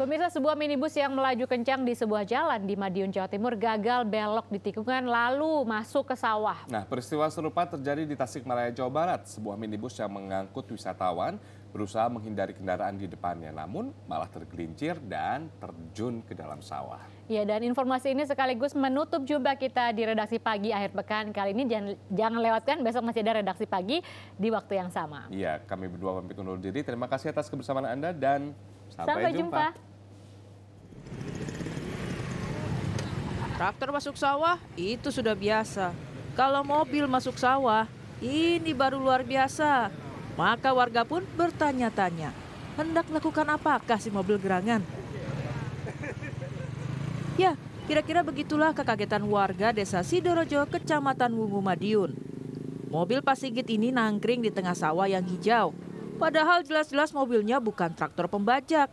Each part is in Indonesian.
Pemirsa sebuah minibus yang melaju kencang di sebuah jalan di Madiun, Jawa Timur gagal belok di tikungan lalu masuk ke sawah. Nah, peristiwa serupa terjadi di Tasikmalaya, Jawa Barat. Sebuah minibus yang mengangkut wisatawan berusaha menghindari kendaraan di depannya, namun malah tergelincir dan terjun ke dalam sawah. Ya, dan informasi ini sekaligus menutup jumpa kita di redaksi pagi akhir pekan. Kali ini jangan, jangan lewatkan, besok masih ada redaksi pagi di waktu yang sama. Iya, kami berdua pamit undur diri. Terima kasih atas kebersamaan Anda dan sampai, sampai jumpa. jumpa. Traktor masuk sawah itu sudah biasa. Kalau mobil masuk sawah, ini baru luar biasa. Maka warga pun bertanya-tanya, hendak lakukan apakah si mobil gerangan? Ya, kira-kira begitulah kekagetan warga desa Sidorojo, kecamatan Wungu Madiun. Mobil pasigit ini nangkring di tengah sawah yang hijau. Padahal jelas-jelas mobilnya bukan traktor pembajak.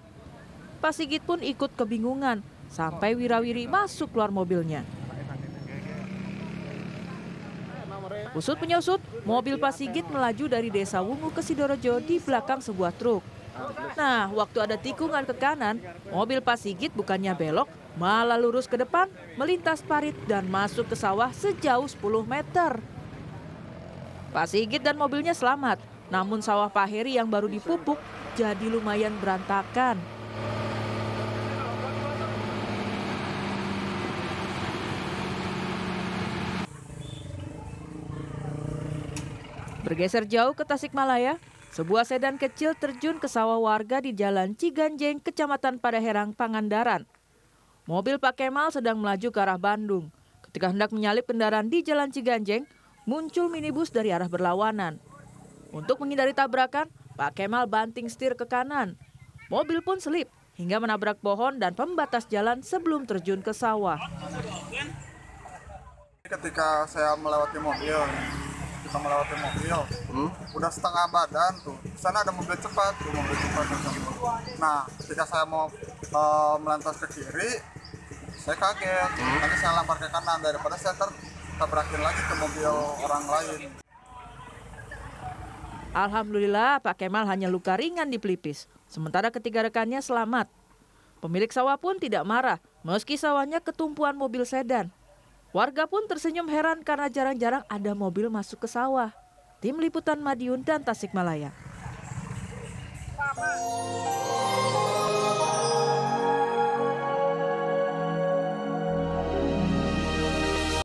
Pasigit pun ikut kebingungan sampai wirawiri masuk keluar mobilnya. Usut menyusut, mobil Pak Sigit melaju dari desa Wungu ke Sidorejo di belakang sebuah truk. Nah, waktu ada tikungan ke kanan, mobil Pak Sigit bukannya belok, malah lurus ke depan, melintas parit dan masuk ke sawah sejauh 10 meter. Pak Sigit dan mobilnya selamat, namun sawah Pak Heri yang baru dipupuk jadi lumayan berantakan. Bergeser jauh ke Tasikmalaya, sebuah sedan kecil terjun ke sawah warga di Jalan Ciganjeng, Kecamatan Padaherang, Pangandaran. Mobil Pak Kemal sedang melaju ke arah Bandung. Ketika hendak menyalip kendaraan di Jalan Ciganjeng, muncul minibus dari arah berlawanan. Untuk menghindari tabrakan, Pak Kemal banting setir ke kanan. Mobil pun selip hingga menabrak pohon dan pembatas jalan sebelum terjun ke sawah. Ketika saya melewati mobil, kita melewati mobil hmm? udah setengah badan tuh di sana ada mobil cepat tuh mobil cepat gitu. nah ketika saya mau uh, melantas ke kiri saya kaget hmm? nanti saya lempar ke kanan daripada saya ter terberakin lagi ke mobil orang lain Alhamdulillah Pak Kemal hanya luka ringan di pelipis sementara ketiga rekannya selamat Pemilik sawah pun tidak marah meski sawahnya ketumpuan mobil sedan Warga pun tersenyum heran karena jarang-jarang ada mobil masuk ke sawah. Tim Liputan Madiun dan Tasikmalaya. Mama.